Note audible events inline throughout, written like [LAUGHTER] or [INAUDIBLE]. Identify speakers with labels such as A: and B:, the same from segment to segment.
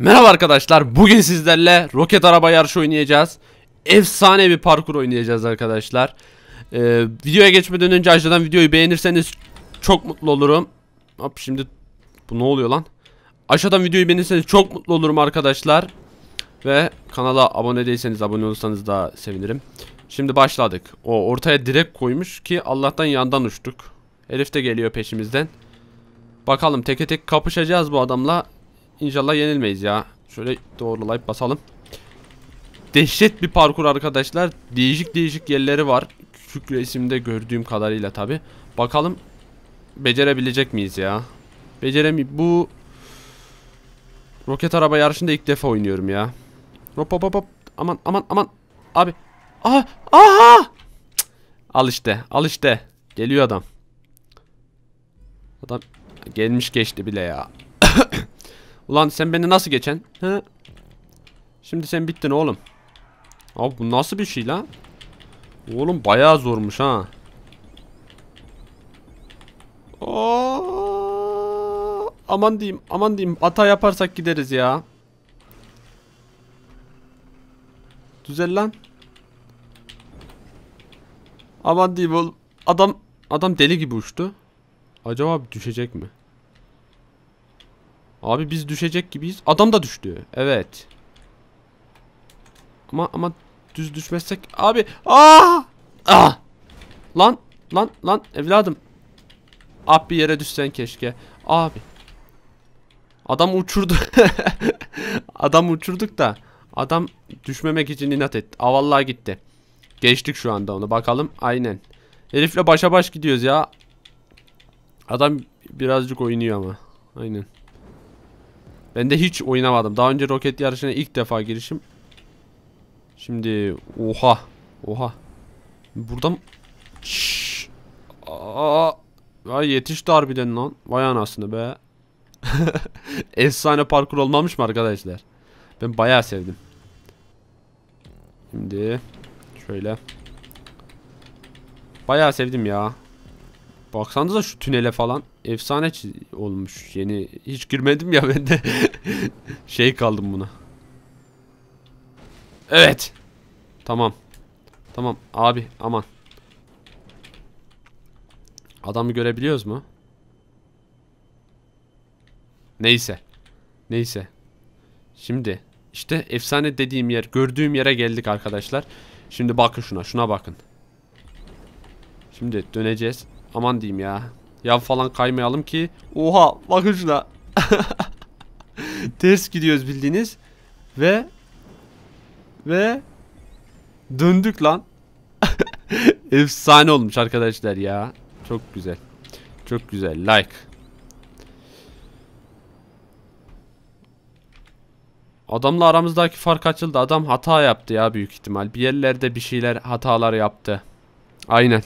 A: Merhaba arkadaşlar bugün sizlerle roket araba yarışı oynayacağız Efsane bir parkur oynayacağız arkadaşlar ee, Videoya geçmeden önce aşağıdan videoyu beğenirseniz çok mutlu olurum Hop şimdi bu ne oluyor lan Aşağıdan videoyu beğenirseniz çok mutlu olurum arkadaşlar Ve kanala abone değilseniz abone olursanız da sevinirim Şimdi başladık o ortaya direkt koymuş ki Allah'tan yandan uçtuk Elif de geliyor peşimizden Bakalım teke tek kapışacağız bu adamla İnşallah yenilmeyiz ya. Şöyle doğrulayıp basalım. Dehşet bir parkur arkadaşlar. Değişik değişik yerleri var. Küçük resimde gördüğüm kadarıyla tabi. Bakalım becerebilecek miyiz ya? Beceremi bu roket araba yarışında ilk defa oynuyorum ya. Hop hop hop. Aman aman aman. Abi. Aha! Aha! Al işte. Al işte. Geliyor adam. Adam gelmiş geçti bile ya. [COUGHS] Ulan sen beni nasıl geçen? He? Şimdi sen bittin oğlum. Abi bu nasıl bir şey lan? Oğlum bayağı zormuş ha. Oo, aman diyeyim, aman diyeyim. Ata yaparsak gideriz ya. Düzel lan. Aman diyeyim oğlum. Adam adam deli gibi uçtu. Acaba düşecek mi? Abi biz düşecek gibiyiz. Adam da düştü. Evet. Ama ama düz düşmezsek abi ah ah lan lan lan evladım Abi ah, bir yere düşsen keşke. Abi. Adam uçurdu. [LAUGHS] adam uçurduk da adam düşmemek için inat etti. Aa ah, vallahi gitti. Geçtik şu anda onu bakalım. Aynen. Herifle başa baş gidiyoruz ya. Adam birazcık oynuyor ama. Aynen. Ben de hiç oynamadım. Daha önce roket yarışına ilk defa girişim. Şimdi oha. Oha. Buradan Şşş. Aa. Vay yetişti harbiden lan. Vay anasını be. [LAUGHS] Efsane parkur olmamış mı arkadaşlar? Ben bayağı sevdim. Şimdi şöyle. Bayağı sevdim ya. Baksanıza şu tünele falan efsane olmuş. Yeni hiç girmedim ya ben de [LAUGHS] şey kaldım buna. Evet. Tamam. Tamam abi aman. Adamı görebiliyoruz mu? Neyse. Neyse. Şimdi işte efsane dediğim yer gördüğüm yere geldik arkadaşlar. Şimdi bakın şuna şuna bakın. Şimdi döneceğiz. Aman diyeyim ya. Yan falan kaymayalım ki. Oha bakın şuna. [LAUGHS] Ters gidiyoruz bildiğiniz. Ve ve döndük lan. [LAUGHS] Efsane olmuş arkadaşlar ya. Çok güzel. Çok güzel. Like. Adamla aramızdaki fark açıldı. Adam hata yaptı ya büyük ihtimal. Bir yerlerde bir şeyler hatalar yaptı. Aynen.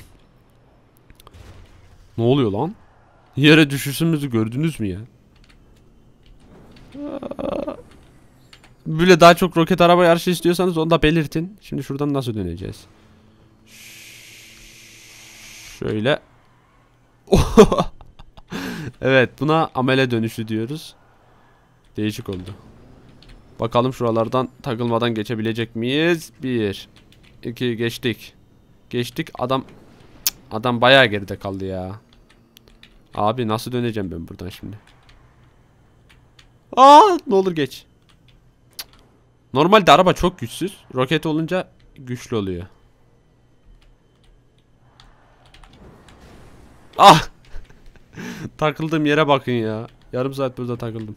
A: Ne oluyor lan? Yere düşüşümüzü gördünüz mü ya? Böyle daha çok roket araba yarışı istiyorsanız onu da belirtin. Şimdi şuradan nasıl döneceğiz? Şöyle. [LAUGHS] evet buna amele dönüşü diyoruz. Değişik oldu. Bakalım şuralardan takılmadan geçebilecek miyiz? Bir. iki geçtik. Geçtik adam. adam bayağı geride kaldı ya. Abi nasıl döneceğim ben buradan şimdi? Aa ne olur geç. Normalde araba çok güçsüz. Roket olunca güçlü oluyor. Ah! [LAUGHS] Takıldığım yere bakın ya. Yarım saat burada takıldım.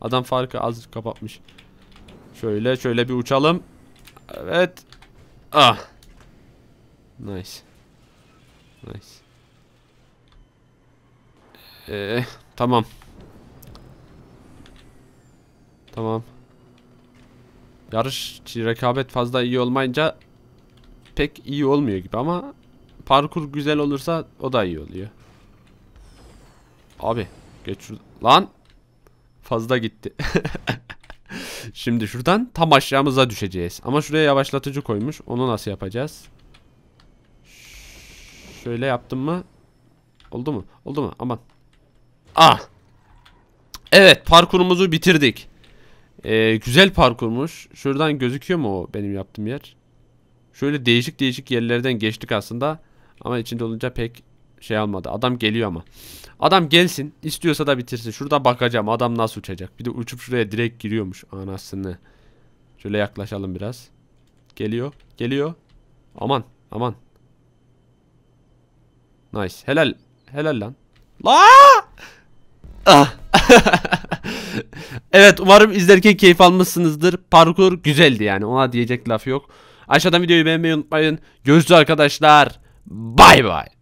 A: Adam farkı az kapatmış. Şöyle şöyle bir uçalım. Evet. Ah. Nice. Nice. Ee, tamam. Tamam. Yarış rekabet fazla iyi olmayınca pek iyi olmuyor gibi ama parkur güzel olursa o da iyi oluyor. Abi geç Lan fazla gitti. [LAUGHS] Şimdi şuradan tam aşağımıza düşeceğiz. Ama şuraya yavaşlatıcı koymuş. Onu nasıl yapacağız? Şöyle yaptım mı? Oldu mu? Oldu mu? Aman. Ah. Evet parkurumuzu bitirdik. Ee, güzel parkurmuş. Şuradan gözüküyor mu o benim yaptığım yer? Şöyle değişik değişik yerlerden geçtik aslında. Ama içinde olunca pek şey almadı. Adam geliyor ama. Adam gelsin. istiyorsa da bitirsin. Şurada bakacağım adam nasıl uçacak. Bir de uçup şuraya direkt giriyormuş anasını. Şöyle yaklaşalım biraz. Geliyor. Geliyor. Aman. Aman. Nice. Helal. Helal lan. La! [LAUGHS] evet umarım izlerken keyif almışsınızdır. Parkur güzeldi yani ona diyecek laf yok. Aşağıdan videoyu beğenmeyi unutmayın. Görüşürüz arkadaşlar. Bay bay.